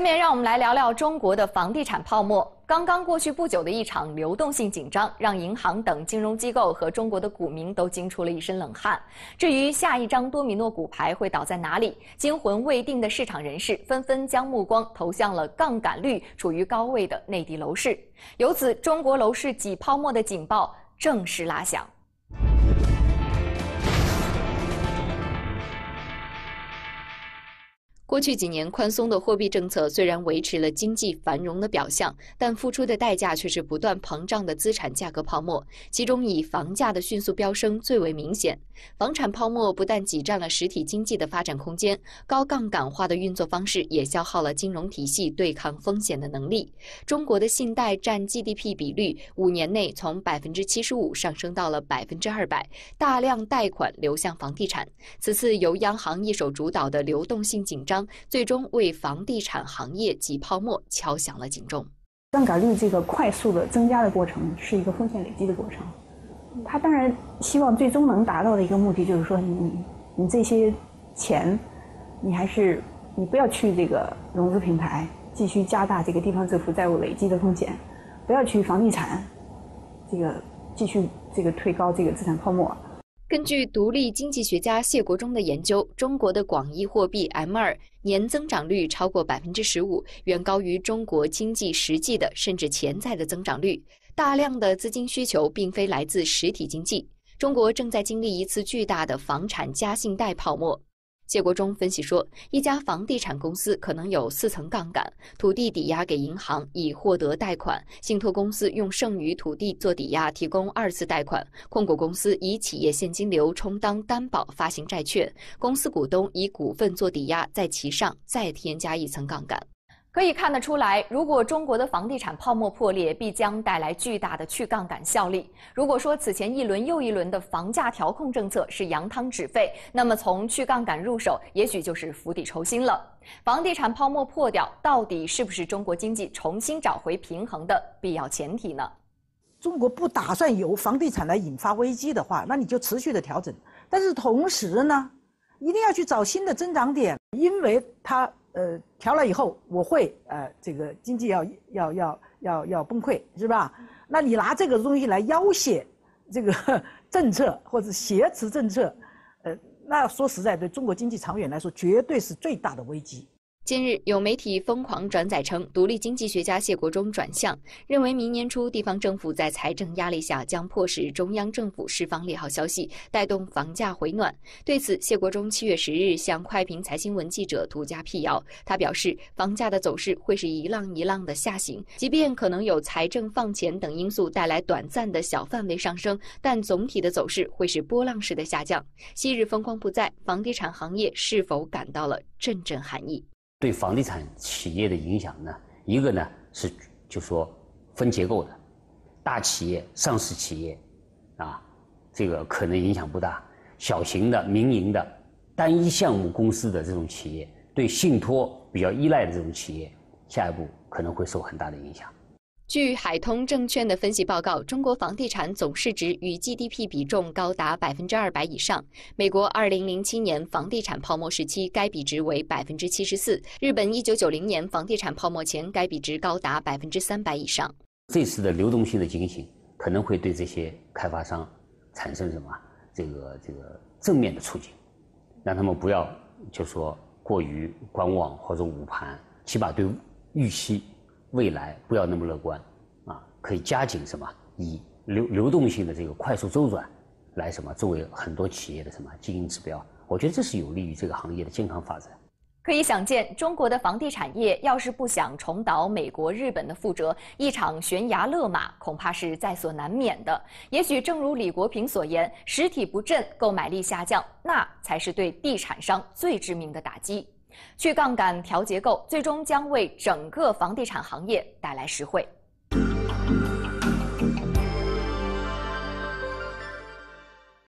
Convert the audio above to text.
下面让我们来聊聊中国的房地产泡沫。刚刚过去不久的一场流动性紧张，让银行等金融机构和中国的股民都惊出了一身冷汗。至于下一张多米诺骨牌会倒在哪里，惊魂未定的市场人士纷纷将目光投向了杠杆率处于高位的内地楼市。由此，中国楼市挤泡沫的警报正式拉响。过去几年，宽松的货币政策虽然维持了经济繁荣的表象，但付出的代价却是不断膨胀的资产价格泡沫，其中以房价的迅速飙升最为明显。房产泡沫不但挤占了实体经济的发展空间，高杠杆化的运作方式也消耗了金融体系对抗风险的能力。中国的信贷占 GDP 比率五年内从百分之七十五上升到了百分之二百，大量贷款流向房地产。此次由央行一手主导的流动性紧张。最终为房地产行业及泡沫敲响了警钟。杠杆率这个快速的增加的过程，是一个风险累积的过程。他当然希望最终能达到的一个目的，就是说，你你这些钱，你还是你不要去这个融资平台，继续加大这个地方政府债务累积的风险，不要去房地产，这个继续这个推高这个资产泡沫。根据独立经济学家谢国忠的研究，中国的广义货币 M2 年增长率超过百分之十五，远高于中国经济实际的甚至潜在的增长率。大量的资金需求并非来自实体经济，中国正在经历一次巨大的房产加信贷泡沫。谢国忠分析说，一家房地产公司可能有四层杠杆：土地抵押给银行以获得贷款，信托公司用剩余土地做抵押提供二次贷款，控股公司以企业现金流充当担保发行债券，公司股东以股份做抵押，在其上再添加一层杠杆。可以看得出来，如果中国的房地产泡沫破裂，必将带来巨大的去杠杆效力。如果说此前一轮又一轮的房价调控政策是扬汤止沸，那么从去杠杆入手，也许就是釜底抽薪了。房地产泡沫破掉，到底是不是中国经济重新找回平衡的必要前提呢？中国不打算由房地产来引发危机的话，那你就持续的调整。但是同时呢，一定要去找新的增长点，因为它。呃，调了以后，我会呃，这个经济要要要要要崩溃，是吧？那你拿这个东西来要挟这个 政策，或者挟持政策，呃，那说实在，对中国经济长远来说，绝对是最大的危机。近日有媒体疯狂转载称，独立经济学家谢国忠转向，认为明年初地方政府在财政压力下将迫使中央政府释放利好消息，带动房价回暖。对此，谢国忠七月十日向快评财新闻记者独家辟谣，他表示，房价的走势会是一浪一浪的下行，即便可能有财政放钱等因素带来短暂的小范围上升，但总体的走势会是波浪式的下降。昔日风光不再，房地产行业是否感到了阵阵寒意？对房地产企业的影响呢？一个呢是就说分结构的，大企业、上市企业，啊，这个可能影响不大；小型的、民营的、单一项目公司的这种企业，对信托比较依赖的这种企业，下一步可能会受很大的影响。据海通证券的分析报告，中国房地产总市值与 GDP 比重高达百分之二百以上。美国二零零七年房地产泡沫时期，该比值为百分之七十四；日本一九九零年房地产泡沫前，该比值高达百分之三百以上。这次的流动性的警醒可能会对这些开发商产生什么？这个这个正面的促进，让他们不要就说过于观望或者捂盘，起码对预期。未来不要那么乐观，啊，可以加紧什么以流流动性的这个快速周转，来什么作为很多企业的什么经营指标，我觉得这是有利于这个行业的健康发展。可以想见，中国的房地产业要是不想重蹈美国、日本的覆辙，一场悬崖勒马恐怕是在所难免的。也许正如李国平所言，实体不振，购买力下降，那才是对地产商最致命的打击。去杠杆、调结构，最终将为整个房地产行业带来实惠。